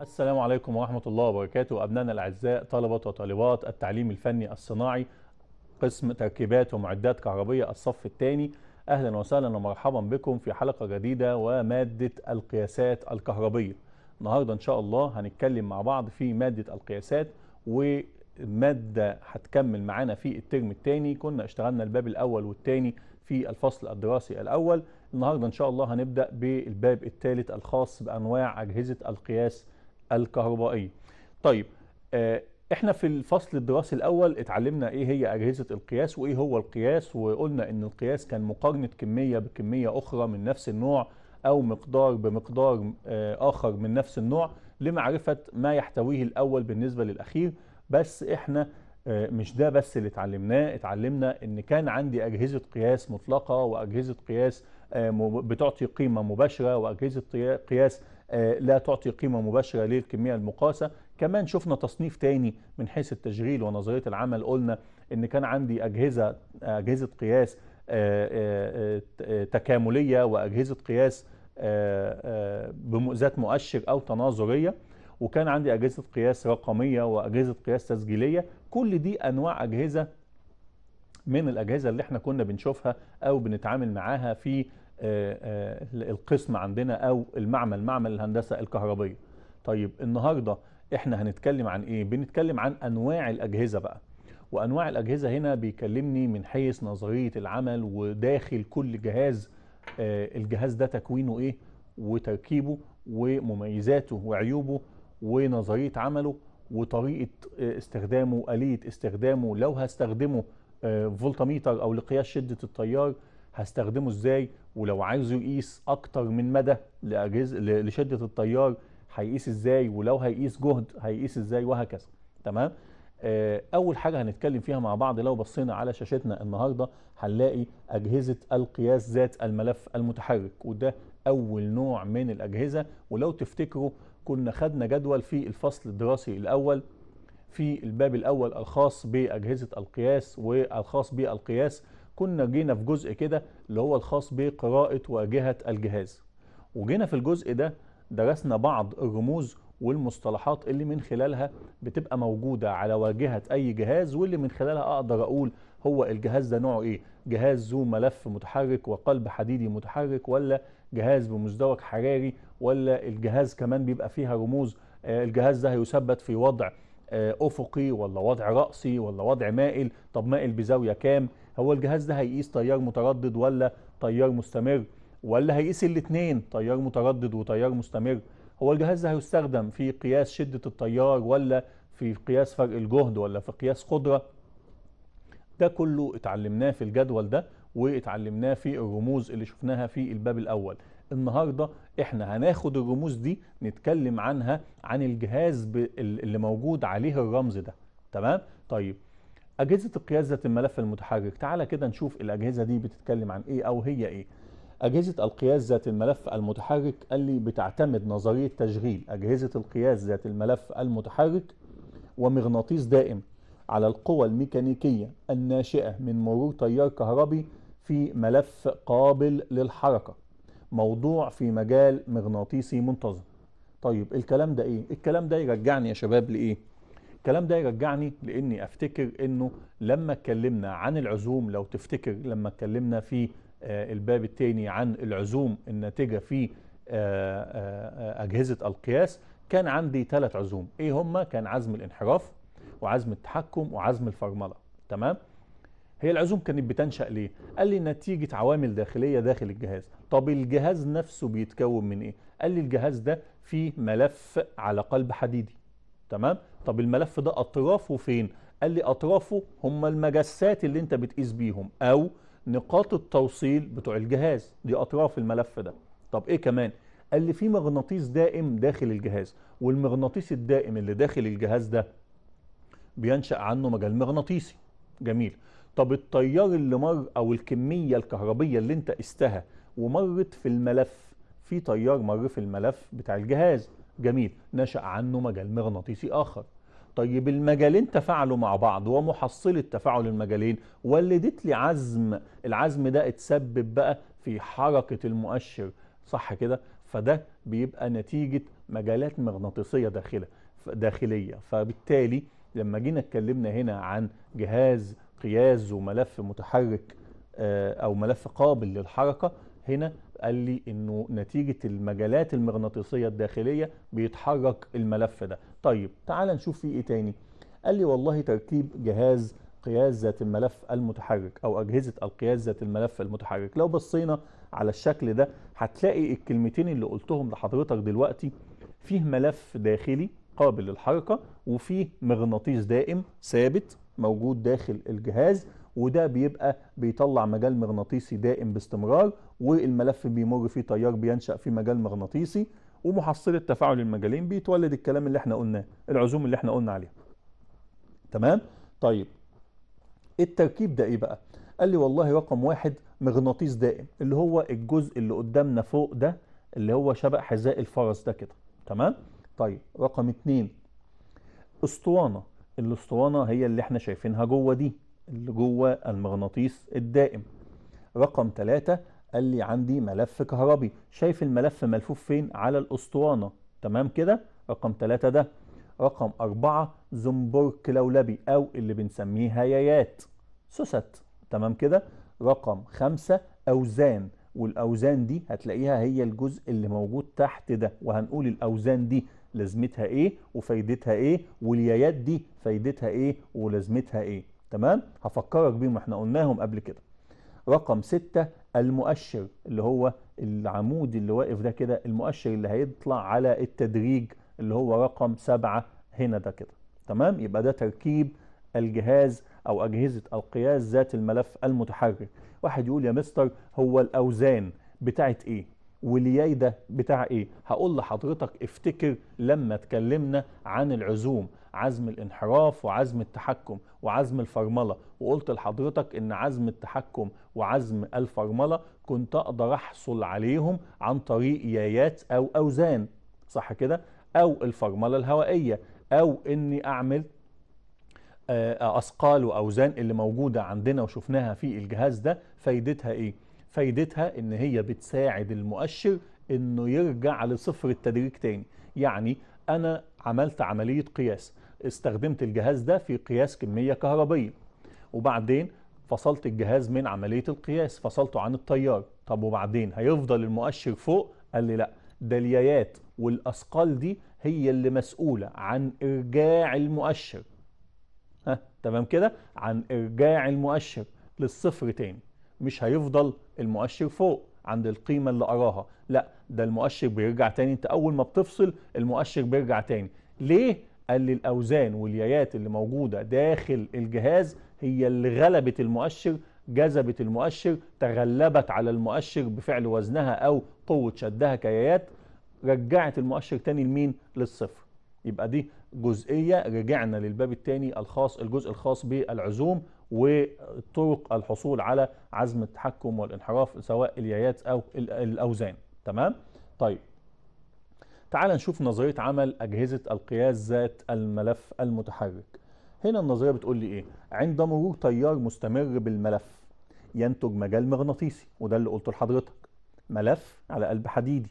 السلام عليكم ورحمة الله وبركاته أبنائنا الأعزاء طلبة وطالبات التعليم الفني الصناعي قسم تركيبات ومعدات كهربية الصف الثاني أهلا وسهلا ومرحبا بكم في حلقة جديدة ومادة القياسات الكهربية النهاردة إن شاء الله هنتكلم مع بعض في مادة القياسات ومادة هتكمل معانا في الترم الثاني كنا اشتغلنا الباب الأول والثاني في الفصل الدراسي الأول النهاردة إن شاء الله هنبدأ بالباب الثالث الخاص بأنواع أجهزة القياس الكهربائية طيب آه، احنا في الفصل الدراسي الاول اتعلمنا ايه هي اجهزه القياس وايه هو القياس وقلنا ان القياس كان مقارنه كميه بكميه اخرى من نفس النوع او مقدار بمقدار آه، اخر من نفس النوع لمعرفه ما يحتويه الاول بالنسبه للاخير بس احنا آه، مش ده بس اللي اتعلمناه اتعلمنا ان كان عندي اجهزه قياس مطلقه واجهزه قياس بتعطي قيمه مباشره واجهزه قياس آه، لا تعطي قيمة مباشرة للكمية المقاسة كمان شفنا تصنيف تاني من حيث التشغيل ونظرية العمل قلنا ان كان عندي أجهزة, أجهزة قياس آه، آه، تكاملية وأجهزة قياس ذات مؤشر أو تناظرية وكان عندي أجهزة قياس رقمية وأجهزة قياس تسجيلية كل دي أنواع أجهزة من الأجهزة اللي احنا كنا بنشوفها أو بنتعامل معاها في آه، آه، القسم عندنا او المعمل معمل الهندسه الكهربيه طيب النهارده احنا هنتكلم عن ايه بنتكلم عن انواع الاجهزه بقى وانواع الاجهزه هنا بيكلمني من حيث نظريه العمل وداخل كل جهاز آه، الجهاز ده تكوينه ايه وتركيبه ومميزاته وعيوبه ونظريه عمله وطريقه استخدامه آلية استخدامه لو هستخدمه فولتاميتر او لقياس شده التيار هستخدمه ازاي ولو عايزه يقيس اكتر من مدى لأجهزة لشدة التيار هيقيس ازاي ولو هيقيس جهد هيقيس ازاي وهكذا تمام آه، اول حاجة هنتكلم فيها مع بعض لو بصينا على شاشتنا النهاردة هنلاقي اجهزة القياس ذات الملف المتحرك وده اول نوع من الاجهزة ولو تفتكروا كنا خدنا جدول في الفصل الدراسي الاول في الباب الاول الخاص باجهزة القياس والخاص بالقياس كنا جينا في جزء كده اللي هو الخاص بقراءة واجهة الجهاز وجينا في الجزء ده درسنا بعض الرموز والمصطلحات اللي من خلالها بتبقى موجودة على واجهة أي جهاز واللي من خلالها أقدر أقول هو الجهاز ده نوعه إيه جهاز ذو ملف متحرك وقلب حديدي متحرك ولا جهاز بمزدوج حراري ولا الجهاز كمان بيبقى فيها رموز آه، الجهاز ده هيثبت في وضع آه، افقي ولا وضع رأسي ولا وضع مائل طب مائل بزاوية كام هو الجهاز ده هيقيس تيار متردد ولا تيار مستمر ولا هيقيس الاثنين تيار متردد وتيار مستمر هو الجهاز ده هيستخدم في قياس شدة التيار ولا في قياس فرق الجهد ولا في قياس قدرة ده كله اتعلمناه في الجدول ده واتعلمناه في الرموز اللي شفناها في الباب الأول النهارده احنا هناخد الرموز دي نتكلم عنها عن الجهاز اللي موجود عليه الرمز ده تمام طيب اجهزه القياس ذات الملف المتحرك تعالى كده نشوف الاجهزه دي بتتكلم عن ايه او هي ايه أجهزة القياس ذات الملف المتحرك قال لي بتعتمد نظرية تشغيل أجهزة القياس ذات الملف المتحرك ومغناطيس دائم على القوى الميكانيكية الناشئة من مرور تيار كهربي في ملف قابل للحركة موضوع في مجال مغناطيسي منتظم طيب الكلام ده ايه الكلام ده يرجعني يا شباب لايه الكلام ده يرجعني لاني افتكر انه لما اتكلمنا عن العزوم لو تفتكر لما اتكلمنا في آه، الباب الثاني عن العزوم الناتجه في آه، آه، اجهزه القياس كان عندي ثلاث عزوم ايه هما كان عزم الانحراف وعزم التحكم وعزم الفرمله تمام هي العزوم كانت بتنشأ ليه؟ قال لي نتيجة عوامل داخلية داخل الجهاز طب الجهاز نفسه بيتكون من ايه؟ قال لي الجهاز ده فيه ملف على قلب حديدي تمام؟ طب الملف ده أطرافه فين؟ قال لي أطرافه هم المجسات اللي أنت بتقيس بيهم أو نقاط التوصيل بتوع الجهاز دي أطراف الملف ده طب إيه كمان؟ قال لي في مغناطيس دائم داخل الجهاز والمغناطيس الدائم اللي داخل الجهاز ده بينشأ عنه مجال مغناطيسي جميل طب التيار اللي مر او الكميه الكهربيه اللي انت قستها ومرت في الملف في تيار مر في الملف بتاع الجهاز جميل نشا عنه مجال مغناطيسي اخر طيب المجالين تفاعلوا مع بعض ومحصله تفاعل المجالين ولدت لي عزم العزم ده اتسبب بقى في حركه المؤشر صح كده فده بيبقى نتيجه مجالات مغناطيسيه داخله داخليه فبالتالي لما جينا اتكلمنا هنا عن جهاز قياس وملف متحرك آه، او ملف قابل للحركه هنا قال لي انه نتيجه المجالات المغناطيسيه الداخليه بيتحرك الملف ده طيب تعال نشوف فيه ايه تاني قال لي والله تركيب جهاز قياس ذات الملف المتحرك او اجهزه القياس ذات الملف المتحرك لو بصينا على الشكل ده هتلاقي الكلمتين اللي قلتهم لحضرتك دلوقتي فيه ملف داخلي قابل للحركه وفيه مغناطيس دائم ثابت موجود داخل الجهاز وده بيبقى بيطلع مجال مغناطيسي دائم باستمرار والملف بيمر فيه تيار بينشأ فيه مجال مغناطيسي ومحصلة تفاعل المجالين بيتولد الكلام اللي احنا قلناه العزوم اللي احنا قلنا عليها تمام طيب التركيب ده ايه بقى قال لي والله رقم واحد مغناطيس دائم اللي هو الجزء اللي قدامنا فوق ده اللي هو شبه حذاء الفرس ده كده تمام طيب رقم اتنين اسطوانة الاسطوانه هي اللي احنا شايفينها جوه دي اللي جوه المغناطيس الدائم رقم ثلاثة قال لي عندي ملف كهربي شايف الملف ملفوف فين على الاسطوانه تمام كده رقم ثلاثة ده رقم أربعة زنبرك لولبي أو اللي بنسميه هيايات سوست تمام كده رقم خمسة أوزان والأوزان دي هتلاقيها هي الجزء اللي موجود تحت ده وهنقول الأوزان دي لازمتها ايه وفايدتها ايه واليايات دي فايدتها ايه ولازمتها ايه تمام هفكرك بيهم احنا قلناهم قبل كده رقم ستة المؤشر اللي هو العمود اللي واقف ده كده المؤشر اللي هيطلع على التدريج اللي هو رقم سبعة هنا ده كده تمام يبقى ده تركيب الجهاز او اجهزة القياس ذات الملف المتحرك واحد يقول يا مستر هو الاوزان بتاعت ايه والياي ده بتاع ايه هقول لحضرتك افتكر لما اتكلمنا عن العزوم عزم الانحراف وعزم التحكم وعزم الفرمله وقلت لحضرتك ان عزم التحكم وعزم الفرمله كنت اقدر احصل عليهم عن طريق يايات او اوزان صح كده او الفرمله الهوائيه او اني اعمل آه، اثقال واوزان اللي موجوده عندنا وشفناها في الجهاز ده فايدتها ايه فايدتها ان هي بتساعد المؤشر انه يرجع لصفر التدريج تاني يعني انا عملت عملية قياس استخدمت الجهاز ده في قياس كمية كهربية وبعدين فصلت الجهاز من عملية القياس فصلته عن التيار طب وبعدين هيفضل المؤشر فوق قال لي لا ده والاثقال دي هي اللي مسؤولة عن ارجاع المؤشر ها تمام كده عن ارجاع المؤشر للصفر تاني مش هيفضل المؤشر فوق عند القيمة اللي أراها لا ده المؤشر بيرجع تاني أنت أول ما بتفصل المؤشر بيرجع تاني ليه؟ قال لي الأوزان واليايات اللي موجودة داخل الجهاز هي اللي غلبت المؤشر جذبت المؤشر تغلبت على المؤشر بفعل وزنها أو قوة شدها كيايات رجعت المؤشر تاني لمين؟ للصفر يبقى دي جزئية رجعنا للباب الثاني الخاص الجزء الخاص بالعزوم وطرق الحصول على عزم التحكم والانحراف سواء اليايات أو الأوزان تمام؟ طيب تعال نشوف نظرية عمل أجهزة القياس ذات الملف المتحرك هنا النظرية بتقول لي إيه؟ عند مرور تيار مستمر بالملف ينتج مجال مغناطيسي وده اللي قلته لحضرتك ملف على قلب حديدي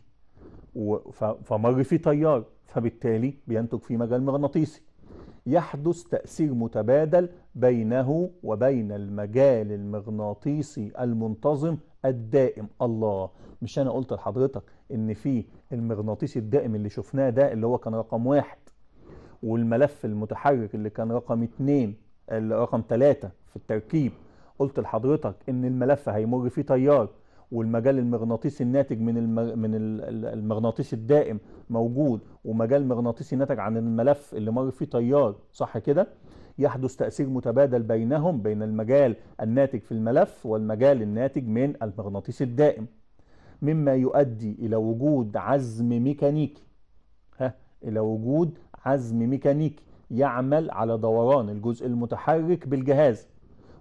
فمر فيه تيار فبالتالي بينتج فيه مجال مغناطيسي يحدث تأثير متبادل بينه وبين المجال المغناطيسي المنتظم الدائم الله مش أنا قلت لحضرتك إن في المغناطيسي الدائم اللي شفناه ده اللي هو كان رقم واحد والملف المتحرك اللي كان رقم اتنين اللي رقم تلاتة في التركيب قلت لحضرتك إن الملف هيمر فيه تيار والمجال المغناطيسي الناتج من من المغناطيس الدائم موجود ومجال مغناطيسي ناتج عن الملف اللي مر فيه تيار صح كده يحدث تأثير متبادل بينهم بين المجال الناتج في الملف والمجال الناتج من المغناطيس الدائم مما يؤدي إلى وجود عزم ميكانيكي ها إلى وجود عزم ميكانيكي يعمل على دوران الجزء المتحرك بالجهاز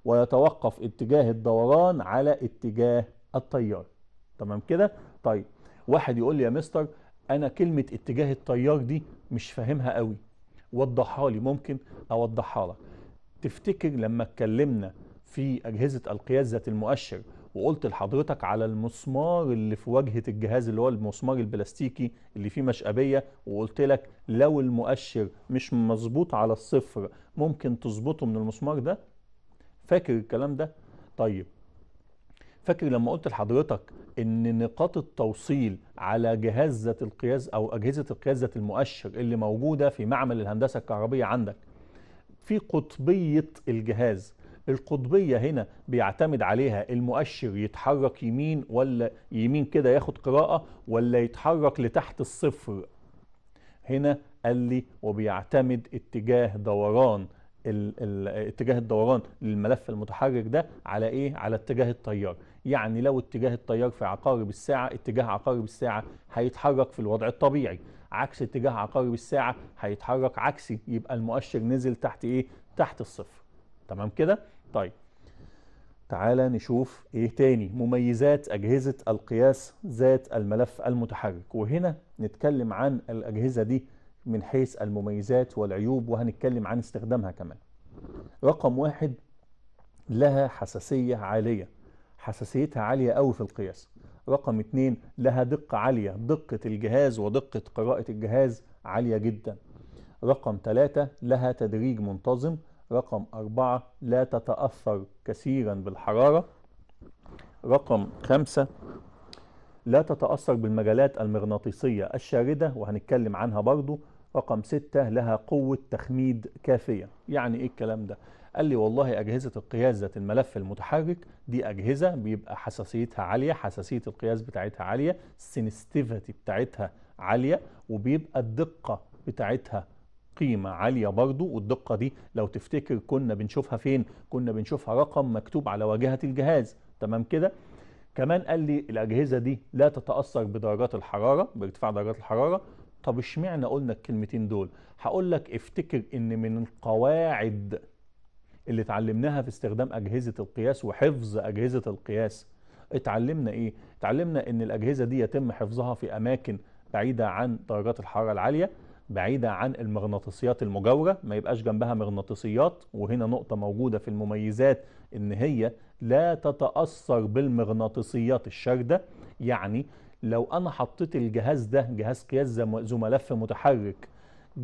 ويتوقف اتجاه الدوران على اتجاه التيار تمام كده طيب واحد يقول لي يا مستر انا كلمه اتجاه التيار دي مش فاهمها قوي وضحها لي ممكن اوضحها لك تفتكر لما اتكلمنا في اجهزه القياس ذات المؤشر وقلت لحضرتك على المسمار اللي في واجهه الجهاز اللي هو المسمار البلاستيكي اللي فيه مشقبيه وقلت لك لو المؤشر مش مظبوط على الصفر ممكن تظبطه من المسمار ده فاكر الكلام ده طيب فاكر لما قلت لحضرتك ان نقاط التوصيل على جهاز ذات القياس او اجهزه القياس ذات المؤشر اللي موجوده في معمل الهندسه الكهربيه عندك في قطبيه الجهاز القطبيه هنا بيعتمد عليها المؤشر يتحرك يمين ولا يمين كده ياخد قراءه ولا يتحرك لتحت الصفر هنا قال لي وبيعتمد اتجاه دوران اتجاه الدوران للملف المتحرك ده على ايه على اتجاه التيار يعني لو اتجاه التيار في عقارب الساعة اتجاه عقارب الساعة هيتحرك في الوضع الطبيعي عكس اتجاه عقارب الساعة هيتحرك عكسي يبقى المؤشر نزل تحت ايه تحت الصفر تمام كده طيب تعالى نشوف ايه تاني مميزات اجهزة القياس ذات الملف المتحرك وهنا نتكلم عن الاجهزة دي من حيث المميزات والعيوب وهنتكلم عن استخدامها كمان رقم واحد لها حساسية عالية حساسيتها عالية قوي في القياس رقم اتنين لها دقة عالية دقة الجهاز ودقة قراءة الجهاز عالية جدا رقم ثلاثة لها تدريج منتظم رقم أربعة لا تتأثر كثيرا بالحرارة رقم خمسة لا تتأثر بالمجالات المغناطيسية الشاردة وهنتكلم عنها برضو رقم ستة لها قوة تخميد كافية يعني إيه الكلام ده؟ قال لي والله أجهزة القياس ذات الملف المتحرك دي أجهزة بيبقى حساسيتها عالية حساسية القياس بتاعتها عالية السنستيفيتي بتاعتها عالية وبيبقى الدقة بتاعتها قيمة عالية برضو والدقة دي لو تفتكر كنا بنشوفها فين كنا بنشوفها رقم مكتوب على واجهة الجهاز تمام كده كمان قال لي الأجهزة دي لا تتأثر بدرجات الحرارة بارتفاع درجات الحرارة طب اشمعنى قلنا الكلمتين دول هقول لك افتكر ان من القواعد اللي اتعلمناها في استخدام أجهزة القياس وحفظ أجهزة القياس اتعلمنا إيه؟ اتعلمنا إن الأجهزة دي يتم حفظها في أماكن بعيدة عن درجات الحرارة العالية بعيدة عن المغناطيسيات المجاورة ما يبقاش جنبها مغناطيسيات وهنا نقطة موجودة في المميزات إن هي لا تتأثر بالمغناطيسيات الشاردة يعني لو أنا حطيت الجهاز ده جهاز قياس ذو ملف متحرك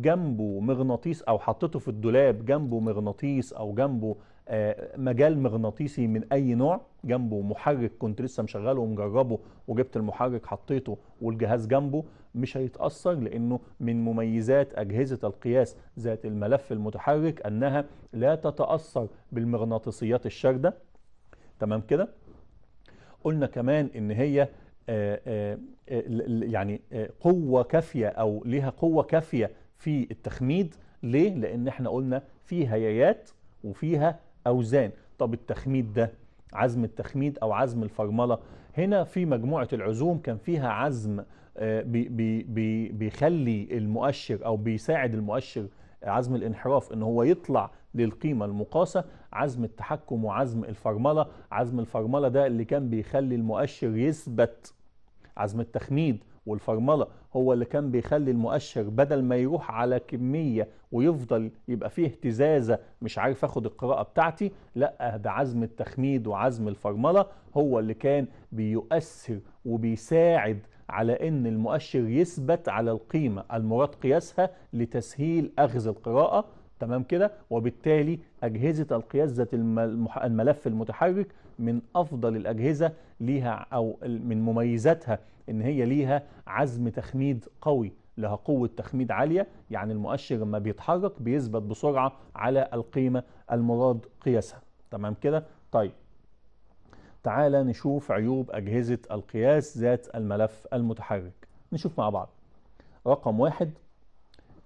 جنبه مغناطيس او حطيته في الدولاب جنبه مغناطيس او جنبه آه، مجال مغناطيسي من اي نوع جنبه محرك كنت لسه مشغله ومجربه وجبت المحرك حطيته والجهاز جنبه مش هيتاثر لانه من مميزات اجهزه القياس ذات الملف المتحرك انها لا تتاثر بالمغناطيسيات الشارده تمام كده قلنا كمان ان هي آه، آه، يعني قوة كافية أو لها قوة كافية في التخميد ليه؟ لأن احنا قلنا في هيايات وفيها أوزان طب التخميد ده عزم التخميد أو عزم الفرملة هنا في مجموعة العزوم كان فيها عزم آه، بي بي بيخلي المؤشر أو بيساعد المؤشر عزم الانحراف ان هو يطلع للقيمة المقاسة عزم التحكم وعزم الفرملة عزم الفرملة ده اللي كان بيخلي المؤشر يثبت عزم التخميد والفرمله هو اللي كان بيخلي المؤشر بدل ما يروح على كميه ويفضل يبقى فيه اهتزازه مش عارف اخد القراءه بتاعتي لا ده عزم التخميد وعزم الفرمله هو اللي كان بيؤثر وبيساعد على ان المؤشر يثبت على القيمه المراد قياسها لتسهيل اخذ القراءه تمام كده وبالتالي أجهزة القياس ذات الملف المتحرك من أفضل الأجهزة ليها أو من مميزاتها إن هي ليها عزم تخميد قوي لها قوة تخميد عالية يعني المؤشر لما بيتحرك بيثبت بسرعة على القيمة المراد قياسها تمام كده طيب تعالى نشوف عيوب أجهزة القياس ذات الملف المتحرك نشوف مع بعض رقم واحد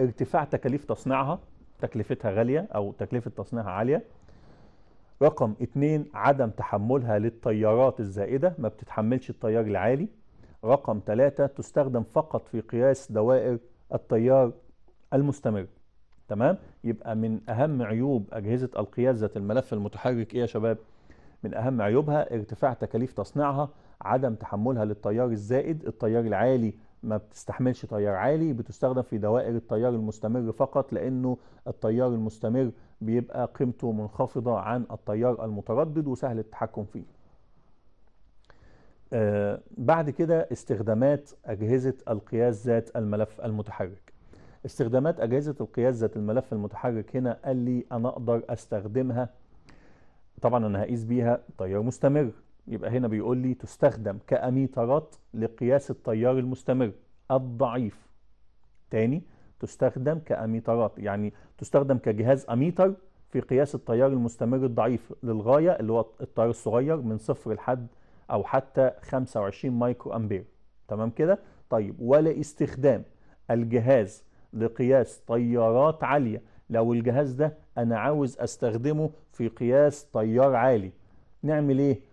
ارتفاع تكاليف تصنيعها تكلفتها غالية أو تكلفة تصنيعها عالية رقم اتنين عدم تحملها للتيارات الزائدة ما بتتحملش التيار العالي رقم تلاتة تستخدم فقط في قياس دوائر التيار المستمر تمام يبقى من أهم عيوب أجهزة القياس ذات الملف المتحرك إيه يا شباب؟ من أهم عيوبها ارتفاع تكاليف تصنيعها عدم تحملها للتيار الزائد التيار العالي ما بتستحملش تيار عالي بتستخدم في دوائر التيار المستمر فقط لانه التيار المستمر بيبقى قيمته منخفضة عن التيار المتردد وسهل التحكم فيه آه بعد كده استخدامات أجهزة القياس ذات الملف المتحرك استخدامات أجهزة القياس ذات الملف المتحرك هنا قال لي أنا أقدر أستخدمها طبعا أنا هقيس بيها تيار مستمر يبقى هنا بيقول لي تستخدم كأميترات لقياس التيار المستمر الضعيف تاني تستخدم كأميترات يعني تستخدم كجهاز أميتر في قياس التيار المستمر الضعيف للغاية اللي هو التيار الصغير من صفر لحد أو حتى 25 مايكرو أمبير تمام كده طيب ولا استخدام الجهاز لقياس تيارات عالية لو الجهاز ده أنا عاوز أستخدمه في قياس تيار عالي نعمل إيه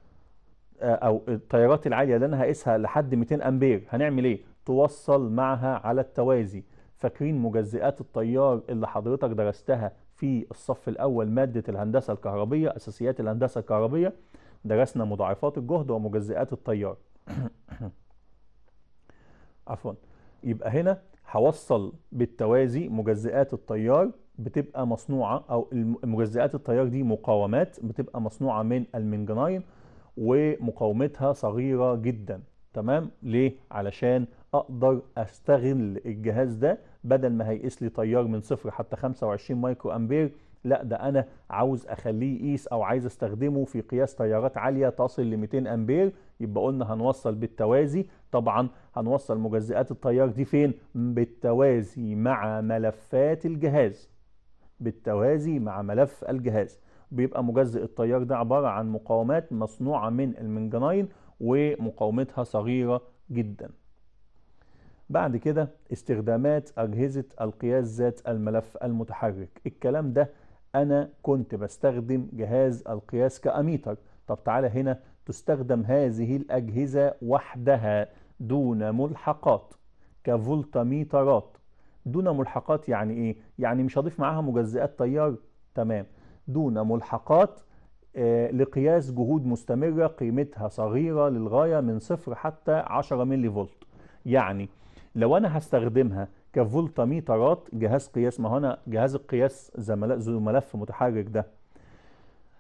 او التيارات العاليه اللي انا هقيسها لحد 200 امبير هنعمل ايه توصل معها على التوازي فاكرين مجزئات التيار اللي حضرتك درستها في الصف الاول ماده الهندسه الكهربيه اساسيات الهندسه الكهربيه درسنا مضاعفات الجهد ومجزئات التيار عفوا يبقى هنا هوصل بالتوازي مجزئات التيار بتبقى مصنوعه او مجزئات التيار دي مقاومات بتبقى مصنوعه من المنجناين ومقاومتها صغيرة جدا تمام ليه علشان اقدر استغل الجهاز ده بدل ما هيقيس لي تيار من صفر حتى 25 مايكرو امبير لا ده انا عاوز اخليه يقيس او عايز استخدمه في قياس تيارات عاليه تصل ل 200 امبير يبقى قلنا هنوصل بالتوازي طبعا هنوصل مجزئات التيار دي فين بالتوازي مع ملفات الجهاز بالتوازي مع ملف الجهاز بيبقى مجزئ التيار ده عبارة عن مقاومات مصنوعة من المنجناين ومقاومتها صغيرة جدا بعد كده استخدامات أجهزة القياس ذات الملف المتحرك الكلام ده أنا كنت بستخدم جهاز القياس كأميتر طب تعالى هنا تستخدم هذه الأجهزة وحدها دون ملحقات كفولتميترات دون ملحقات يعني إيه؟ يعني مش هضيف معاها مجزئات تيار تمام دون ملحقات آه، لقياس جهود مستمرة قيمتها صغيرة للغاية من صفر حتى 10 ملي فولت يعني لو أنا هستخدمها كفولتاميترات جهاز قياس ما هنا جهاز القياس ذو ملف متحرك ده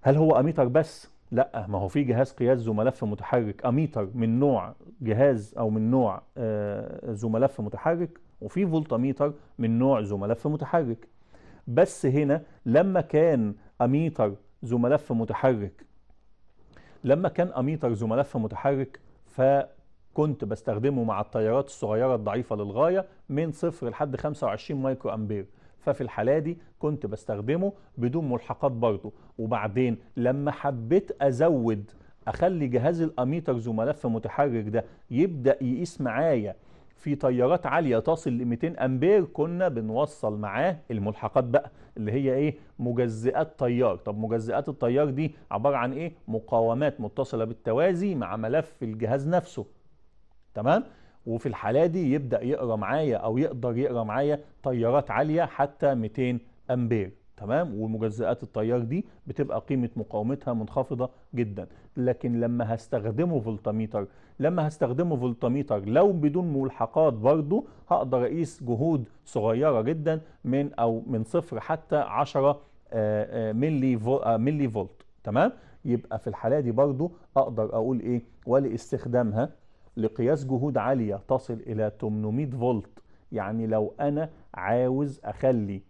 هل هو اميتر بس لا ما هو في جهاز قياس ذو ملف متحرك اميتر من نوع جهاز او من نوع آه، ذو ملف متحرك وفي فولتاميتر من نوع ذو ملف متحرك بس هنا لما كان اميتر ذو ملف متحرك لما كان اميتر ذو ملف متحرك فكنت بستخدمه مع التيارات الصغيرة الضعيفة للغاية من صفر لحد 25 مايكرو امبير ففي الحالة دي كنت بستخدمه بدون ملحقات برضه وبعدين لما حبيت ازود اخلي جهاز الاميتر ذو ملف متحرك ده يبدأ يقيس معايا في تيارات عالية تصل ل 200 أمبير كنا بنوصل معاه الملحقات بقى اللي هي إيه مجزئات تيار طب مجزئات التيار دي عبارة عن إيه مقاومات متصلة بالتوازي مع ملف الجهاز نفسه تمام وفي الحالة دي يبدأ يقرأ معايا أو يقدر يقرأ معايا تيارات عالية حتى 200 أمبير تمام ومجزئات التيار دي بتبقى قيمه مقاومتها منخفضه جدا لكن لما هستخدمه فولتاميتر لما هستخدمه فولتاميتر لو بدون ملحقات برضو هقدر اقيس جهود صغيره جدا من او من صفر حتى 10 آه، آه، ملي آه، ملي فولت تمام يبقى في الحاله دي برضو اقدر اقول ايه ولاستخدامها لقياس جهود عاليه تصل الى 800 فولت يعني لو انا عاوز اخلي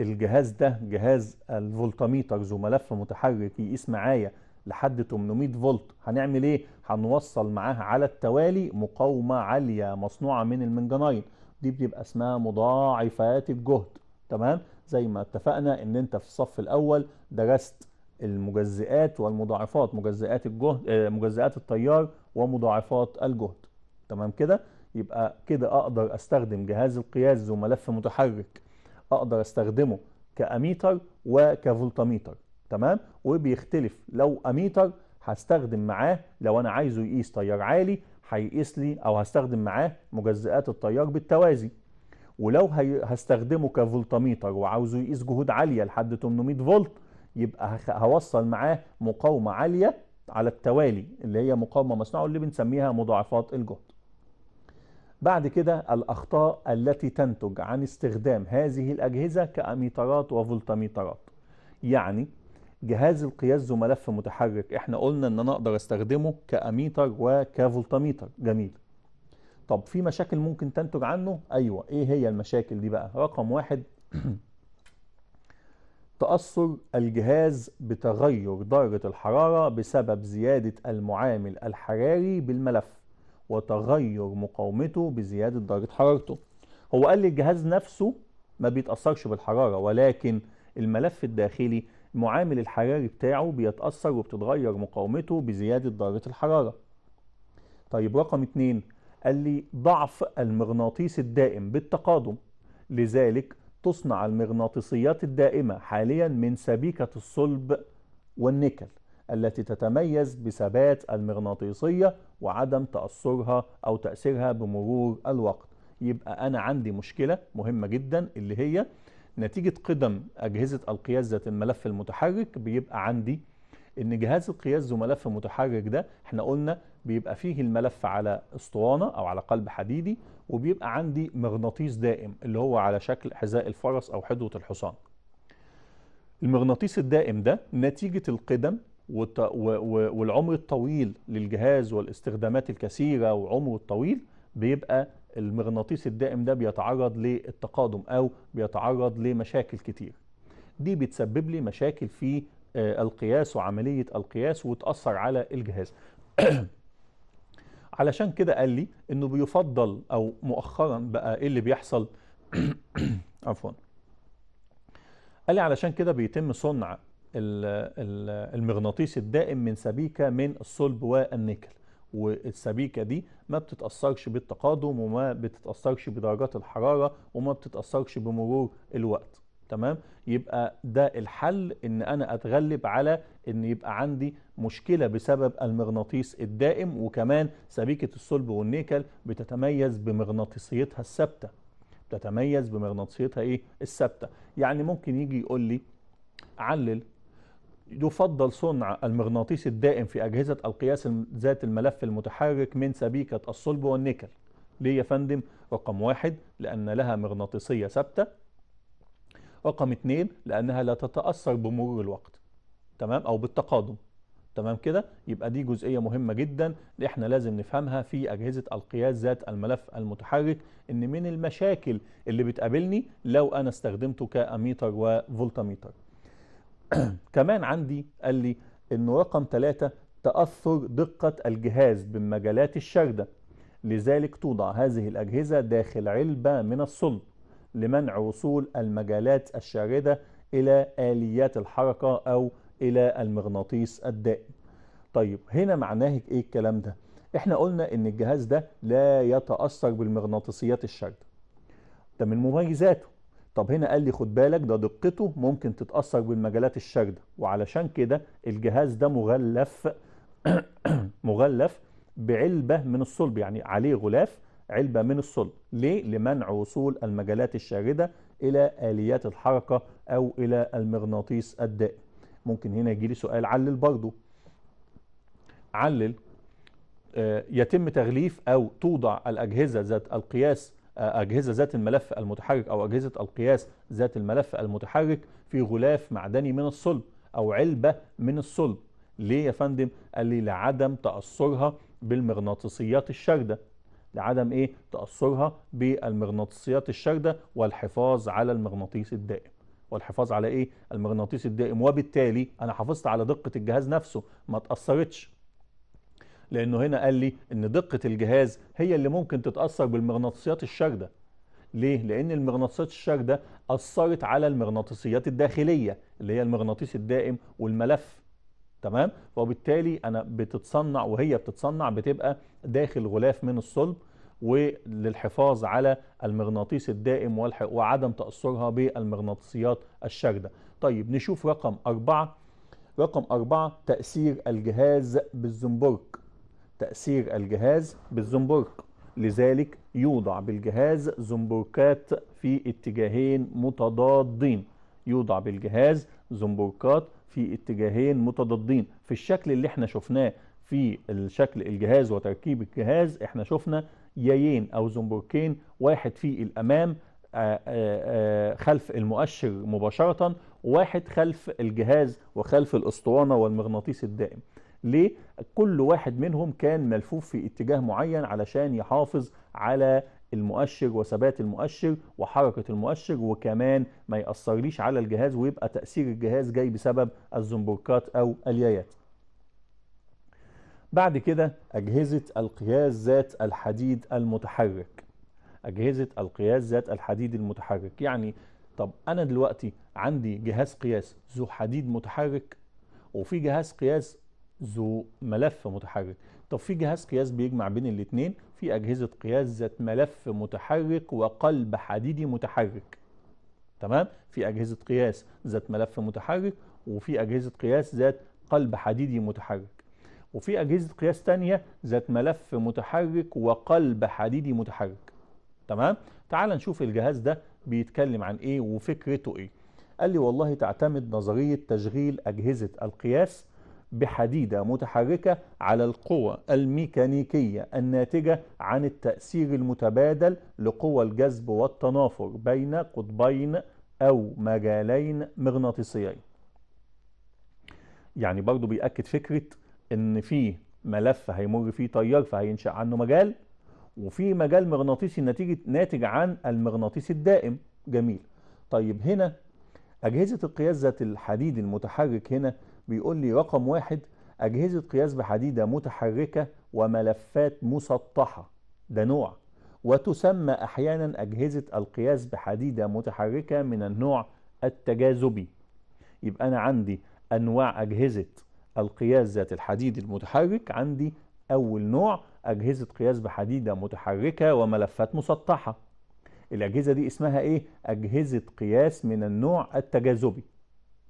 الجهاز ده جهاز الفولتاميتر ذو ملف متحرك يقيس معايا لحد 800 فولت هنعمل ايه هنوصل معاه على التوالي مقاومه عاليه مصنوعه من المنجنايت دي بتبقى اسمها مضاعفات الجهد تمام زي ما اتفقنا ان انت في الصف الاول درست المجزئات والمضاعفات مجزئات الجهد آه، مجزئات التيار ومضاعفات الجهد تمام كده يبقى كده اقدر استخدم جهاز القياس ذو ملف متحرك اقدر استخدمه كاميتر وكفولتاميتر تمام وبيختلف لو اميتر هستخدم معاه لو انا عايزه يقيس تيار عالي هيقيس لي او هستخدم معاه مجزئات التيار بالتوازي ولو هستخدمه كفولتاميتر وعاوزه يقيس جهود عاليه لحد 800 فولت يبقى هوصل معاه مقاومه عاليه على التوالي اللي هي مقاومه مصنوعه اللي بنسميها مضاعفات الجهد بعد كده الأخطاء التي تنتج عن استخدام هذه الأجهزة كأميترات وفولتاميترات يعني جهاز القياس ذو ملف متحرك احنا قلنا ان انا اقدر استخدمه كاميتر وكفولتاميتر جميل طب في مشاكل ممكن تنتج عنه ايوه ايه هي المشاكل دي بقى رقم واحد تأثر الجهاز بتغير درجة الحرارة بسبب زيادة المعامل الحراري بالملف وتغير مقاومته بزيادة درجة حرارته هو قال لي الجهاز نفسه ما بيتأثرش بالحرارة ولكن الملف الداخلي المعامل الحراري بتاعه بيتأثر وبتتغير مقاومته بزيادة درجة الحرارة طيب رقم اتنين قال لي ضعف المغناطيس الدائم بالتقادم لذلك تصنع المغناطيسيات الدائمة حاليا من سبيكة الصلب والنيكل التي تتميز بثبات المغناطيسية وعدم تأثرها أو تأثيرها بمرور الوقت يبقى أنا عندي مشكلة مهمة جدا اللي هي نتيجة قدم أجهزة القياس ذات الملف المتحرك بيبقى عندي ان جهاز القياس ذو ملف متحرك ده احنا قلنا بيبقى فيه الملف على اسطوانه او على قلب حديدي وبيبقى عندي مغناطيس دائم اللي هو على شكل حذاء الفرس او حدوه الحصان المغناطيس الدائم ده نتيجه القدم والعمر الطويل للجهاز والاستخدامات الكثيرة وعمره الطويل بيبقى المغناطيس الدائم ده بيتعرض للتقادم أو بيتعرض لمشاكل كتير دي بتسبب لي مشاكل في آه، القياس وعملية القياس وتأثر على الجهاز علشان كده قال لي انه بيفضل او مؤخرا بقى ايه اللي بيحصل عفوا قال لي علشان كده بيتم صنع المغناطيس الدائم من سبيكة من الصلب والنيكل والسبيكة دي ما بتتأثرش بالتقادم وما بتتأثرش بدرجات الحرارة وما بتتأثرش بمرور الوقت تمام يبقى ده الحل ان انا اتغلب على ان يبقى عندي مشكله بسبب المغناطيس الدائم وكمان سبيكه الصلب والنيكل بتتميز بمغناطيسيتها الثابته بتتميز بمغناطيسيتها ايه الثابته يعني ممكن يجي يقول لي علل يفضل صنع المغناطيس الدائم في أجهزة القياس ذات الملف المتحرك من سبيكة الصلب والنيكل ليه يا فندم رقم واحد لأن لها مغناطيسية ثابتة رقم اتنين لأنها لا تتأثر بمرور الوقت تمام أو بالتقادم تمام كده يبقى دي جزئية مهمة جدا اللي احنا لازم نفهمها في أجهزة القياس ذات الملف المتحرك ان من المشاكل اللي بتقابلني لو انا استخدمته كأميتر وفولتاميتر كمان عندي قال لي انه رقم ثلاثة تأثر دقة الجهاز بالمجالات الشردة لذلك توضع هذه الأجهزة داخل علبة من الصلب لمنع وصول المجالات الشاردة إلى آليات الحركة أو إلى المغناطيس الدائم طيب هنا معناه إيه الكلام ده؟ إحنا قلنا إن الجهاز ده لا يتأثر بالمغناطيسيات الشاردة ده من مميزاته طب هنا قال لي خد بالك ده دقته ممكن تتأثر بالمجالات الشاردة وعلشان كده الجهاز ده مغلف مغلف بعلبة من الصلب يعني عليه غلاف علبة من الصلب ليه؟ لمنع وصول المجالات الشاردة إلى آليات الحركة أو إلى المغناطيس الدائم ممكن هنا يجي لي سؤال علل برضه علل آه، يتم تغليف أو توضع الأجهزة ذات القياس أجهزة ذات الملف المتحرك أو أجهزة القياس ذات الملف المتحرك في غلاف معدني من الصلب أو علبة من الصلب ليه يا فندم؟ قال لي لعدم تأثرها بالمغناطيسيات الشاردة لعدم إيه؟ تأثرها بالمغناطيسيات الشاردة والحفاظ على المغناطيس الدائم والحفاظ على إيه؟ المغناطيس الدائم وبالتالي أنا حافظت على دقة الجهاز نفسه ما تأثرتش لانه هنا قال لي ان دقه الجهاز هي اللي ممكن تتاثر بالمغناطيسيات الشارده ليه لان المغناطيسات الشارده اثرت على المغناطيسيات الداخليه اللي هي المغناطيس الدائم والملف تمام وبالتالي انا بتتصنع وهي بتتصنع بتبقى داخل غلاف من الصلب وللحفاظ على المغناطيس الدائم وعدم تاثرها بالمغناطيسيات الشارده طيب نشوف رقم أربعة رقم أربعة تأثير الجهاز بالزنبرك تأثير الجهاز بالزنبرك لذلك يوضع بالجهاز زنبركات في اتجاهين متضادين يوضع بالجهاز زنبركات في اتجاهين متضادين في الشكل اللي احنا شفناه في الشكل الجهاز وتركيب الجهاز احنا شفنا يايين او زنبركين واحد في الامام آه، آه، آه، خلف المؤشر مباشرة واحد خلف الجهاز وخلف الاسطوانة والمغناطيس الدائم ليه؟ كل واحد منهم كان ملفوف في اتجاه معين علشان يحافظ على المؤشر وثبات المؤشر وحركة المؤشر وكمان ما يأثرليش على الجهاز ويبقى تأثير الجهاز جاي بسبب الزنبركات أو اليايات بعد كده أجهزة القياس ذات الحديد المتحرك أجهزة القياس ذات الحديد المتحرك يعني طب أنا دلوقتي عندي جهاز قياس ذو حديد متحرك وفي جهاز قياس ذو ملف متحرك طب في جهاز قياس بيجمع بين الاثنين في اجهزه قياس ذات ملف متحرك وقلب حديدي متحرك تمام في اجهزه قياس ذات ملف متحرك وفي اجهزه قياس ذات قلب حديدي متحرك وفي اجهزه قياس ثانيه ذات ملف متحرك وقلب حديدي متحرك تمام تعال نشوف الجهاز ده بيتكلم عن ايه وفكرته ايه قال لي والله تعتمد نظريه تشغيل اجهزه القياس بحديدة متحركة على القوى الميكانيكية الناتجة عن التأثير المتبادل لقوى الجذب والتنافر بين قطبين أو مجالين مغناطيسيين يعني برضو بيأكد فكرة إن في ملف هيمر فيه تيار فهينشأ عنه مجال وفي مجال مغناطيسي نتيجه ناتج عن المغناطيس الدائم جميل طيب هنا أجهزة القياس ذات الحديد المتحرك هنا بيقول لي رقم واحد أجهزة قياس بحديدة متحركة وملفات مسطحة ده نوع وتسمى أحيانا أجهزة القياس بحديدة متحركة من النوع التجاذبي يبقى أنا عندي أنواع أجهزة القياس ذات الحديد المتحرك عندي أول نوع أجهزة قياس بحديدة متحركة وملفات مسطحة الأجهزة دي اسمها إيه؟ أجهزة قياس من النوع التجاذبي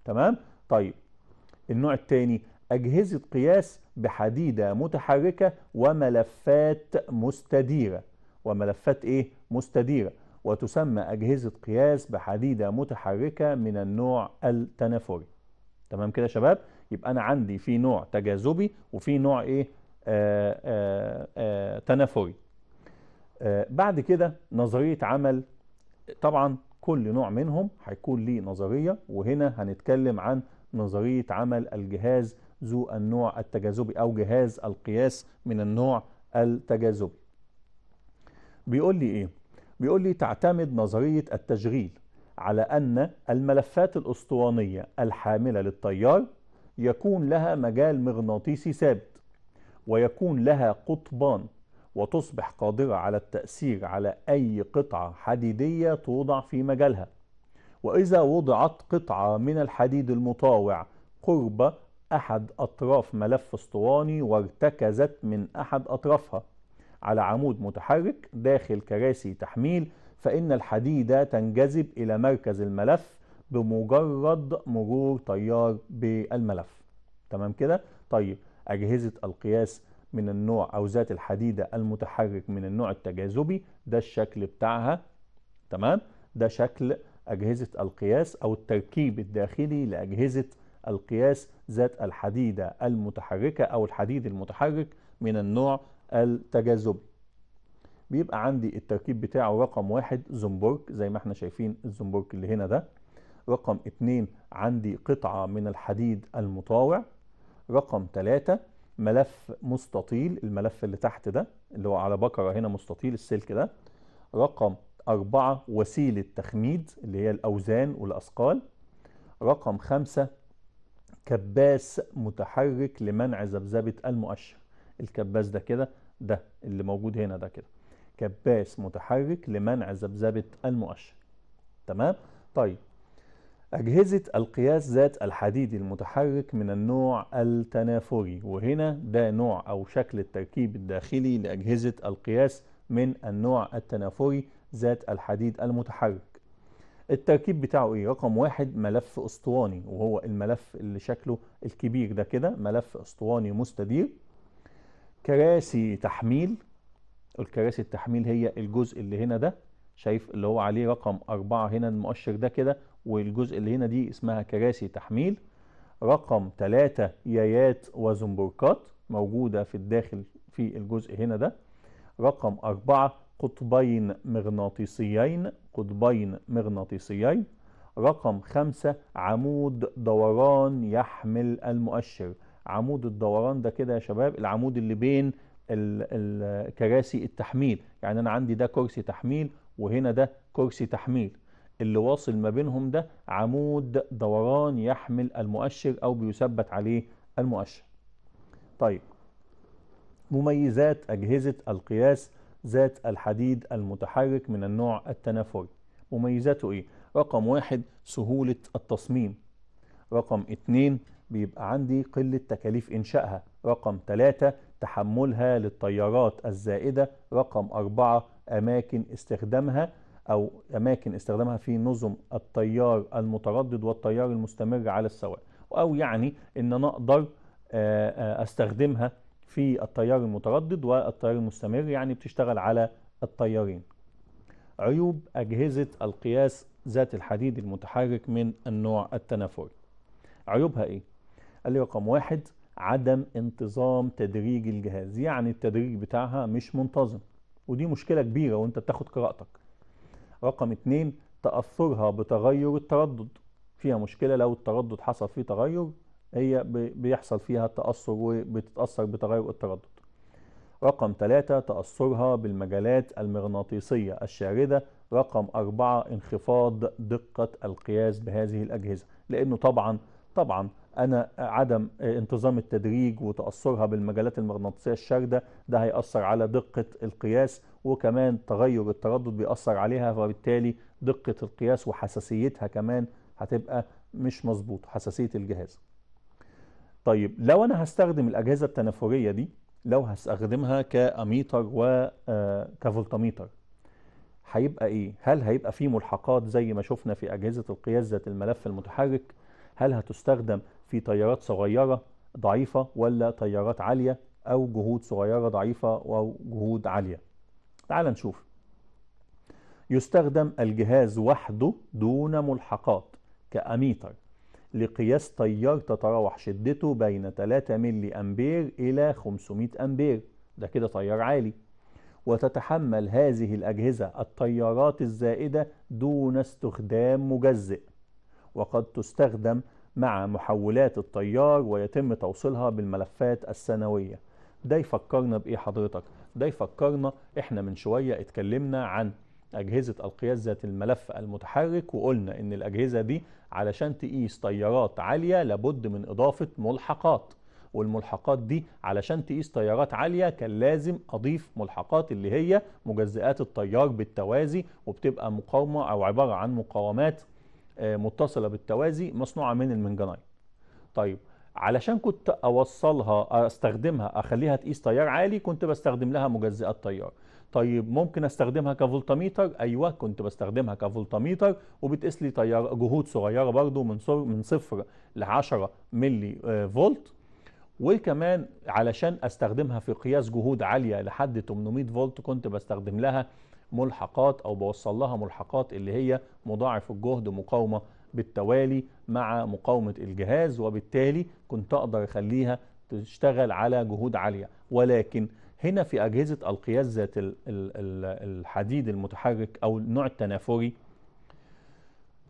تمام؟ طيب النوع الثاني أجهزة قياس بحديدة متحركة وملفات مستديرة وملفات إيه؟ مستديرة وتسمى أجهزة قياس بحديدة متحركة من النوع التنافري تمام كده يا شباب يبقى أنا عندي في نوع تجاذبي وفي نوع إيه؟ آآ آه، آآ آه، آآ آه، تنافري بعد كده نظرية عمل طبعا كل نوع منهم هيكون ليه نظرية وهنا هنتكلم عن نظرية عمل الجهاز ذو النوع التجاذبي أو جهاز القياس من النوع التجاذبي بيقول لي إيه؟ بيقول لي تعتمد نظرية التشغيل على أن الملفات الأسطوانية الحاملة للتيار يكون لها مجال مغناطيسي ثابت ويكون لها قطبان وتصبح قادرة على التأثير على أي قطعة حديدية توضع في مجالها وإذا وضعت قطعة من الحديد المطاوع قرب أحد أطراف ملف اسطواني وارتكزت من أحد أطرافها على عمود متحرك داخل كراسي تحميل فإن الحديدة تنجذب إلى مركز الملف بمجرد مرور تيار بالملف تمام كده؟ طيب أجهزة القياس من النوع أو ذات الحديدة المتحرك من النوع التجاذبي ده الشكل بتاعها تمام؟ ده شكل أجهزة القياس أو التركيب الداخلي لأجهزة القياس ذات الحديدة المتحركة أو الحديد المتحرك من النوع التجاذبي بيبقى عندي التركيب بتاعه رقم واحد زنبرك زي ما احنا شايفين الزنبرك اللي هنا ده رقم اتنين عندي قطعة من الحديد المطاوع رقم تلاتة ملف مستطيل الملف اللي تحت ده اللي هو على بكرة هنا مستطيل السلك ده رقم أربعة وسيلة تخميد اللي هي الأوزان والأثقال رقم خمسة كباس متحرك لمنع ذبذبة المؤشر الكباس ده كده ده اللي موجود هنا ده كده كباس متحرك لمنع ذبذبة المؤشر تمام طيب أجهزة القياس ذات الحديد المتحرك من النوع التنافري وهنا ده نوع أو شكل التركيب الداخلي لأجهزة القياس من النوع التنافري ذات الحديد المتحرك التركيب بتاعه ايه رقم واحد ملف اسطواني وهو الملف اللي شكله الكبير ده كده ملف اسطواني مستدير كراسي تحميل الكراسي التحميل هي الجزء اللي هنا ده شايف اللي هو عليه رقم أربعة هنا المؤشر ده كده والجزء اللي هنا دي اسمها كراسي تحميل رقم ثلاثة يايات وزنبركات موجودة في الداخل في الجزء هنا ده رقم أربعة قطبين مغناطيسيين قطبين مغناطيسيين رقم خمسة عمود دوران يحمل المؤشر عمود الدوران ده كده يا شباب العمود اللي بين الكراسي التحميل يعني أنا عندي ده كرسي تحميل وهنا ده كرسي تحميل اللي واصل ما بينهم ده عمود دوران يحمل المؤشر أو بيثبت عليه المؤشر طيب مميزات أجهزة القياس ذات الحديد المتحرك من النوع التنافري مميزاته ايه؟ رقم واحد سهولة التصميم رقم اتنين بيبقى عندي قلة تكاليف إنشائها رقم ثلاثة تحملها للتيارات الزائدة رقم أربعة أماكن استخدامها أو أماكن استخدامها في نظم التيار المتردد والتيار المستمر على السواء أو يعني إن أنا أقدر آه، آه، استخدمها في التيار المتردد والتيار المستمر يعني بتشتغل على التيارين عيوب أجهزة القياس ذات الحديد المتحرك من النوع التنافري عيوبها إيه؟ قال لي رقم واحد عدم انتظام تدريج الجهاز يعني التدريج بتاعها مش منتظم ودي مشكلة كبيرة وانت بتاخد قراءتك رقم اتنين تأثرها بتغير التردد فيها مشكلة لو التردد حصل فيه تغير هي بيحصل فيها تأثر وبتتأثر بتغير التردد رقم ثلاثة تأثرها بالمجالات المغناطيسية الشاردة رقم أربعة انخفاض دقة القياس بهذه الأجهزة لأنه طبعا طبعا أنا عدم انتظام التدريج وتأثرها بالمجالات المغناطيسية الشاردة ده هيأثر على دقة القياس وكمان تغير التردد بيأثر عليها فبالتالي دقة القياس وحساسيتها كمان هتبقى مش مظبوطة حساسية الجهاز طيب لو انا هستخدم الاجهزه التنافريه دي لو هستخدمها كاميتر وكفولتميتر آه، هيبقى ايه هل هيبقى في ملحقات زي ما شفنا في اجهزه القياس ذات الملف المتحرك هل هتستخدم في تيارات صغيره ضعيفه ولا تيارات عاليه او جهود صغيره ضعيفه او جهود عاليه تعال نشوف يستخدم الجهاز وحده دون ملحقات كاميتر لقياس تيار تتراوح شدته بين 3 ملي أمبير إلى 500 أمبير ده كده تيار عالي وتتحمل هذه الأجهزة التيارات الزائدة دون استخدام مجزئ وقد تستخدم مع محولات التيار ويتم توصيلها بالملفات السنوية ده يفكرنا بإيه حضرتك؟ ده يفكرنا إحنا من شوية اتكلمنا عن أجهزة القياس ذات الملف المتحرك وقلنا إن الأجهزة دي علشان تقيس تيارات عالية لابد من إضافة ملحقات والملحقات دي علشان تقيس تيارات عالية كان لازم أضيف ملحقات اللي هي مجزئات التيار بالتوازي وبتبقى مقاومة أو عبارة عن مقاومات آه، متصلة بالتوازي مصنوعة من المنجنايت طيب علشان كنت اوصلها استخدمها اخليها تقيس تيار عالي كنت بستخدم لها مجزئات تيار طيب ممكن استخدمها كفولتميتر ايوه كنت بستخدمها كفولتميتر وبتقيس لي تيار جهود صغيره برضو من من صفر ل 10 ملي آه، فولت وكمان علشان استخدمها في قياس جهود عاليه لحد 800 فولت كنت بستخدم لها ملحقات او بوصل لها ملحقات اللي هي مضاعف الجهد مقاومه بالتوالي مع مقاومه الجهاز وبالتالي كنت اقدر اخليها تشتغل على جهود عاليه ولكن هنا في أجهزة القياس ذات الحديد المتحرك أو النوع التنافري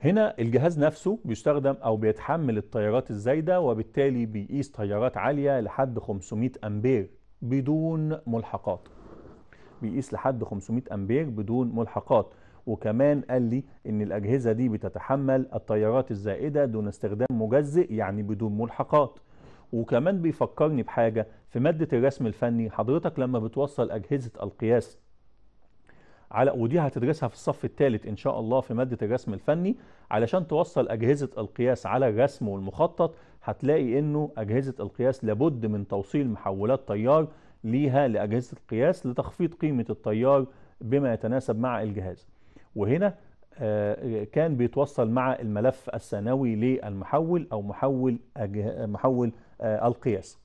هنا الجهاز نفسه بيستخدم أو بيتحمل التيارات الزايدة وبالتالي بيقيس تيارات عالية لحد 500 أمبير بدون ملحقات بيقيس لحد 500 أمبير بدون ملحقات وكمان قال لي ان الاجهزه دي بتتحمل التيارات الزائده دون استخدام مجزئ يعني بدون ملحقات وكمان بيفكرني بحاجة في مادة الرسم الفني حضرتك لما بتوصل أجهزة القياس على ودي هتدرسها في الصف الثالث ان شاء الله في ماده الرسم الفني علشان توصل اجهزه القياس على الرسم والمخطط هتلاقي انه اجهزه القياس لابد من توصيل محولات تيار ليها لاجهزه القياس لتخفيض قيمه التيار بما يتناسب مع الجهاز وهنا آه، كان بيتوصل مع الملف الثانوي للمحول او محول محول آه، القياس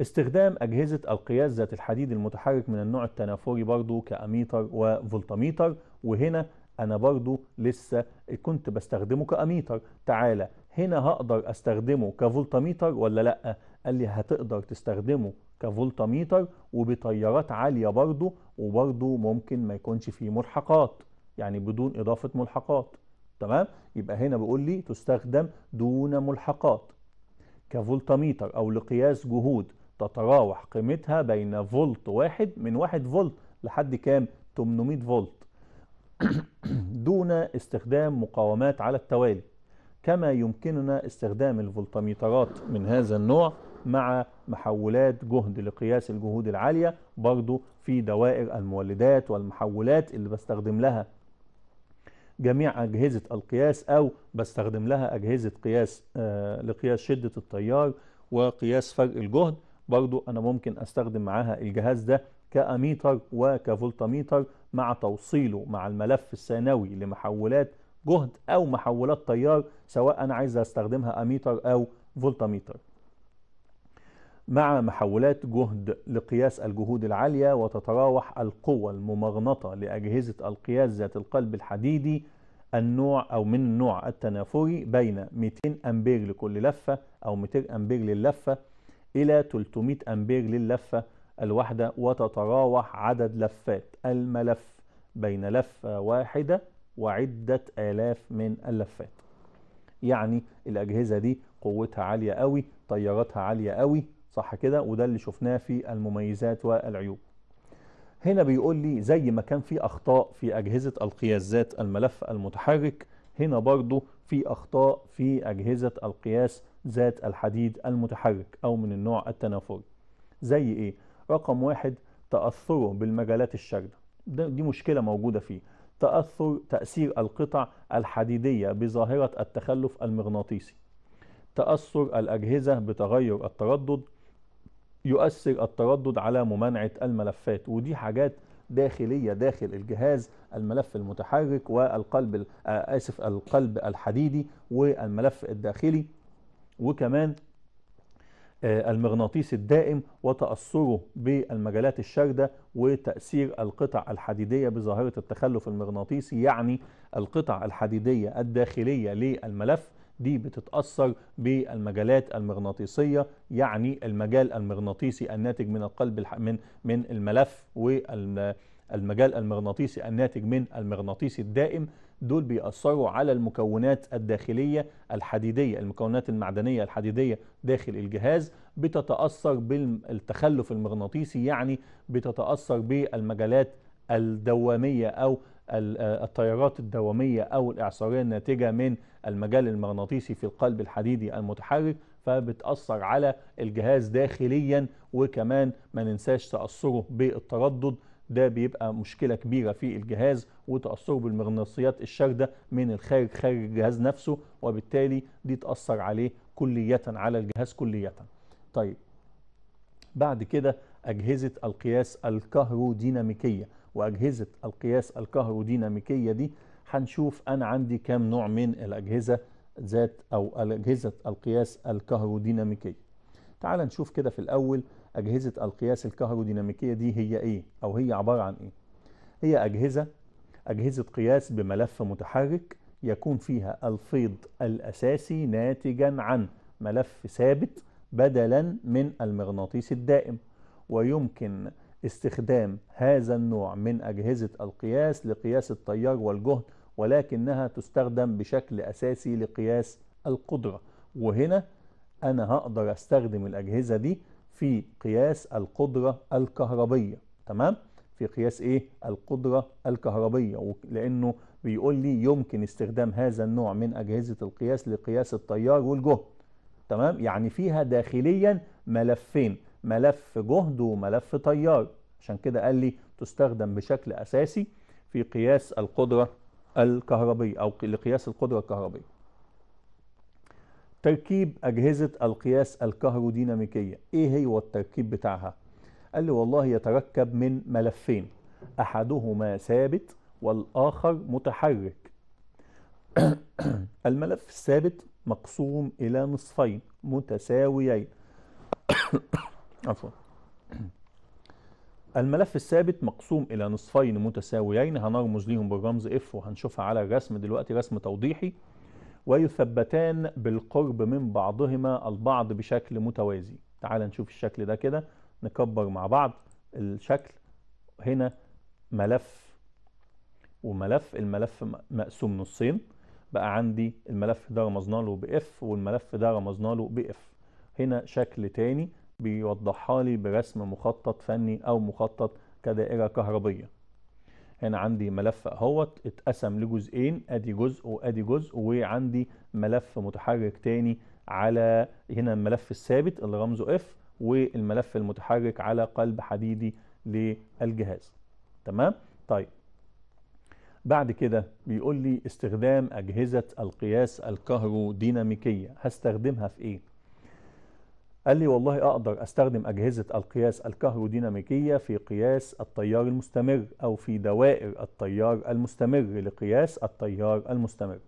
استخدام أجهزة القياس ذات الحديد المتحرك من النوع التنافري برضو كأميتر وفولتاميتر وهنا أنا برضو لسه كنت بستخدمه كأميتر تعالى هنا هقدر أستخدمه كفولتاميتر ولا لأ قال لي هتقدر تستخدمه كفولتاميتر وبتيارات عالية برضو وبرضو ممكن ما يكونش فيه ملحقات يعني بدون إضافة ملحقات تمام يبقى هنا بيقول لي تستخدم دون ملحقات كفولتميتر أو لقياس جهود تتراوح قيمتها بين فولت واحد من واحد فولت لحد كام 800 فولت دون استخدام مقاومات على التوالي كما يمكننا استخدام الفولتميترات من هذا النوع مع محولات جهد لقياس الجهود العالية برضو في دوائر المولدات والمحولات اللي بستخدم لها جميع أجهزة القياس أو بستخدم لها أجهزة قياس آه، لقياس شدة التيار وقياس فرق الجهد برضو أنا ممكن أستخدم معاها الجهاز ده كأميتر وكفولتميتر مع توصيله مع الملف الثانوي لمحولات جهد أو محولات تيار سواء أنا عايز أستخدمها أميتر أو فولتميتر مع محولات جهد لقياس الجهود العالية وتتراوح القوة الممغنطة لأجهزة القياس ذات القلب الحديدي النوع أو من النوع التنافري بين 200 أمبير لكل لفة أو 200 أمبير للفة إلى 300 أمبير للفة الواحدة وتتراوح عدد لفات الملف بين لفة واحدة وعدة آلاف من اللفات يعني الأجهزة دي قوتها عالية قوي طياراتها عالية قوي صح كده وده اللي شفناه في المميزات والعيوب هنا بيقول لي زي ما كان في أخطاء في أجهزة القياس ذات الملف المتحرك هنا برضو في أخطاء في أجهزة القياس ذات الحديد المتحرك أو من النوع التنافري زي إيه؟ رقم واحد تأثره بالمجالات الشاردة دي مشكلة موجودة فيه تأثر تأثير القطع الحديدية بظاهرة التخلف المغناطيسي تأثر الأجهزة بتغير التردد يؤثر التردد على ممانعة الملفات ودي حاجات داخلية داخل الجهاز الملف المتحرك والقلب آه، آسف القلب الحديدي والملف الداخلي وكمان آه، المغناطيس الدائم وتأثره بالمجالات الشاردة وتأثير القطع الحديدية بظاهرة التخلف المغناطيسي يعني القطع الحديدية الداخلية للملف دي بتتأثر بالمجالات المغناطيسية يعني المجال المغناطيسي الناتج من القلب من من الملف والمجال المغناطيسي الناتج من المغناطيس الدائم دول بيأثروا على المكونات الداخلية الحديدية المكونات المعدنية الحديدية داخل الجهاز بتتأثر بالتخلف المغناطيسي يعني بتتأثر بالمجالات الدوامية أو آه، التيارات الدوامية أو الإعصارية الناتجة من المجال المغناطيسي في القلب الحديدي المتحرك فبتأثر على الجهاز داخليا وكمان ما ننساش تأثره بالتردد ده بيبقى مشكلة كبيرة في الجهاز وتأثره بالمغناطيسيات الشاردة من الخارج خارج الجهاز نفسه وبالتالي دي تأثر عليه كلية على الجهاز كلية طيب بعد كده أجهزة القياس الكهروديناميكية واجهزه القياس الكهروديناميكيه دي هنشوف انا عندي كام نوع من الاجهزه ذات او اجهزه القياس الكهروديناميكيه تعال نشوف كده في الاول اجهزه القياس الكهروديناميكيه دي هي ايه او هي عباره عن ايه هي اجهزه اجهزه قياس بملف متحرك يكون فيها الفيض الاساسي ناتجا عن ملف ثابت بدلا من المغناطيس الدائم ويمكن استخدام هذا النوع من أجهزة القياس لقياس التيار والجهد ولكنها تستخدم بشكل أساسي لقياس القدرة وهنا أنا هقدر أستخدم الأجهزة دي في قياس القدرة الكهربية تمام؟ في قياس إيه؟ القدرة الكهربية لأنه بيقول لي يمكن استخدام هذا النوع من أجهزة القياس لقياس التيار والجهد تمام؟ يعني فيها داخليا ملفين ملف جهد وملف تيار عشان كده قال لي تستخدم بشكل أساسي في قياس القدرة الكهربية أو لقياس القدرة الكهربية تركيب أجهزة القياس الكهروديناميكية إيه هو التركيب بتاعها؟ قال لي والله يتركب من ملفين أحدهما ثابت والآخر متحرك الملف الثابت مقسوم إلى نصفين متساويين عفوا الملف الثابت مقسوم الى نصفين متساويين هنرمز ليهم بالرمز اف وهنشوفها على الرسم دلوقتي رسم توضيحي ويثبتان بالقرب من بعضهما البعض بشكل متوازي تعال نشوف الشكل ده كده نكبر مع بعض الشكل هنا ملف وملف الملف مقسوم نصين بقى عندي الملف ده رمزنا له باف والملف ده رمزنا له باف هنا شكل تاني بيوضحها لي برسم مخطط فني او مخطط كدائرة كهربية هنا عندي ملف اهوت اتقسم لجزئين ادي جزء وادي جزء وعندي ملف متحرك تاني على هنا الملف الثابت اللي رمزه اف والملف المتحرك على قلب حديدي للجهاز تمام طيب بعد كده بيقول لي استخدام اجهزه القياس الكهروديناميكيه هستخدمها في ايه قال لي والله أقدر أستخدم أجهزة القياس الكهروديناميكية في قياس التيار المستمر أو في دوائر التيار المستمر لقياس التيار المستمر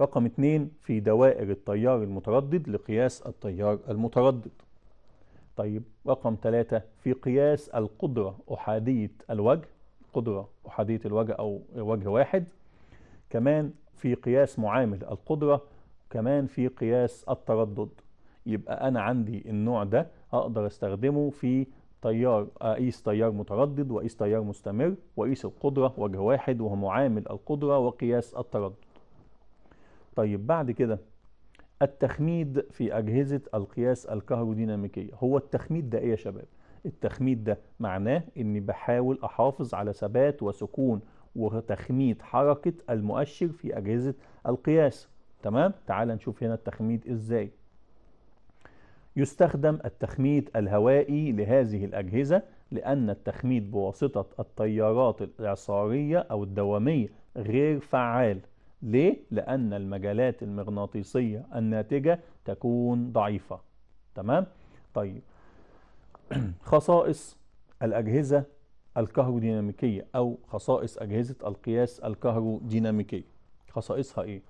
رقم 2 في دوائر التيار المتردد لقياس التيار المتردد طيب رقم 3 في قياس القدرة أحادية الوجه قدرة أحادية الوجه أو وجه واحد كمان في قياس معامل القدرة كمان في قياس التردد يبقى انا عندي النوع ده اقدر استخدمه في تيار اقيس آه، تيار متردد واقيس تيار مستمر واقيس القدره وجه واحد وهو معامل القدره وقياس التردد. طيب بعد كده التخميد في اجهزه القياس الكهروديناميكيه هو التخميد ده ايه يا شباب؟ التخميد ده معناه اني بحاول احافظ على ثبات وسكون وتخميد حركه المؤشر في اجهزه القياس تمام؟ تعال نشوف هنا التخميد ازاي. يستخدم التخميت الهوائي لهذه الأجهزة لأن التخميت بواسطة التيارات الإعصارية أو الدوامية غير فعال ليه؟ لأن المجالات المغناطيسية الناتجة تكون ضعيفة تمام؟ طيب خصائص الأجهزة الكهروديناميكية أو خصائص أجهزة القياس الكهروديناميكية خصائصها إيه؟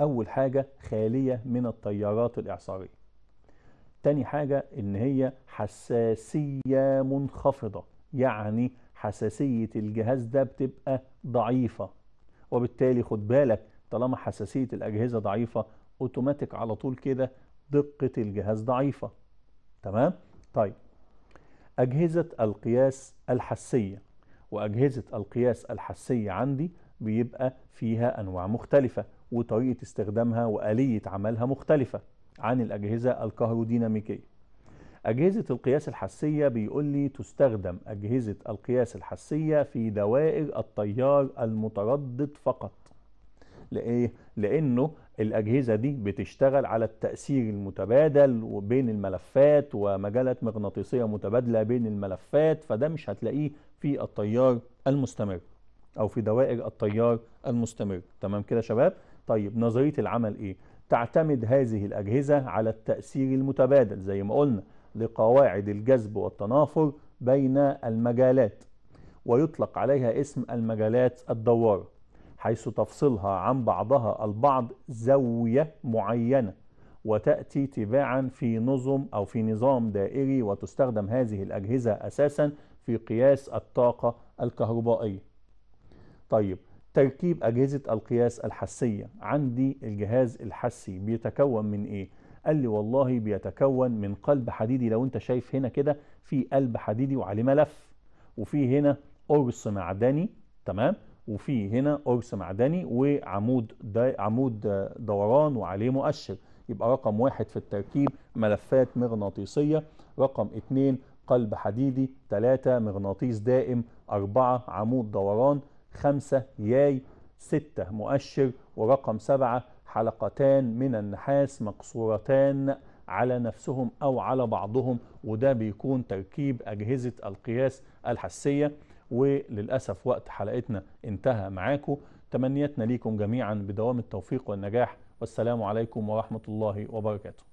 أول حاجة خالية من التيارات الإعصارية تاني حاجة ان هي حساسية منخفضة يعني حساسية الجهاز ده بتبقى ضعيفة وبالتالي خد بالك طالما حساسية الأجهزة ضعيفة اوتوماتيك على طول كده دقة الجهاز ضعيفة تمام؟ طيب أجهزة القياس الحسية وأجهزة القياس الحسية عندي بيبقى فيها أنواع مختلفة وطريقة استخدامها وآلية عملها مختلفة عن الأجهزة الكهروديناميكية أجهزة القياس الحسية بيقول لي تستخدم أجهزة القياس الحسية في دوائر التيار المتردد فقط لإيه؟ لأنه الأجهزة دي بتشتغل على التأثير المتبادل بين الملفات ومجالات مغناطيسية متبادلة بين الملفات فده مش هتلاقيه في التيار المستمر أو في دوائر التيار المستمر تمام كده شباب؟ طيب نظرية العمل إيه؟ تعتمد هذه الأجهزة على التأثير المتبادل زي ما قلنا لقواعد الجذب والتنافر بين المجالات ويطلق عليها اسم المجالات الدوارة حيث تفصلها عن بعضها البعض زاوية معينة وتأتي تباعا في نظم أو في نظام دائري وتستخدم هذه الأجهزة أساسا في قياس الطاقة الكهربائية طيب تركيب أجهزة القياس الحسية عندي الجهاز الحسي بيتكون من إيه؟ قال لي والله بيتكون من قلب حديدي لو أنت شايف هنا كده في قلب حديدي وعليه ملف وفي هنا قرص معدني تمام وفي هنا قرص معدني وعمود عمود دوران وعليه مؤشر يبقى رقم واحد في التركيب ملفات مغناطيسية رقم اتنين قلب حديدي تلاتة مغناطيس دائم أربعة عمود دوران خمسة ياي ستة مؤشر ورقم سبعة حلقتان من النحاس مقصورتان على نفسهم أو على بعضهم وده بيكون تركيب أجهزة القياس الحسية وللأسف وقت حلقتنا انتهى معاكم تمنياتنا ليكم جميعا بدوام التوفيق والنجاح والسلام عليكم ورحمة الله وبركاته